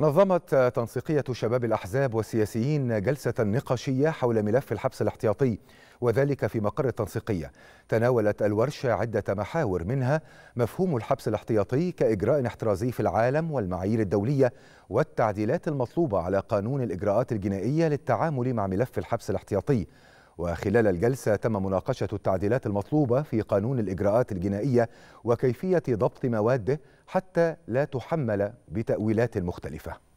نظمت تنسيقية شباب الأحزاب والسياسيين جلسة نقاشية حول ملف الحبس الاحتياطي وذلك في مقر التنسيقية تناولت الورشة عدة محاور منها مفهوم الحبس الاحتياطي كإجراء احترازي في العالم والمعايير الدولية والتعديلات المطلوبة على قانون الإجراءات الجنائية للتعامل مع ملف الحبس الاحتياطي وخلال الجلسة تم مناقشة التعديلات المطلوبة في قانون الإجراءات الجنائية وكيفية ضبط مواده حتى لا تحمل بتأويلات مختلفة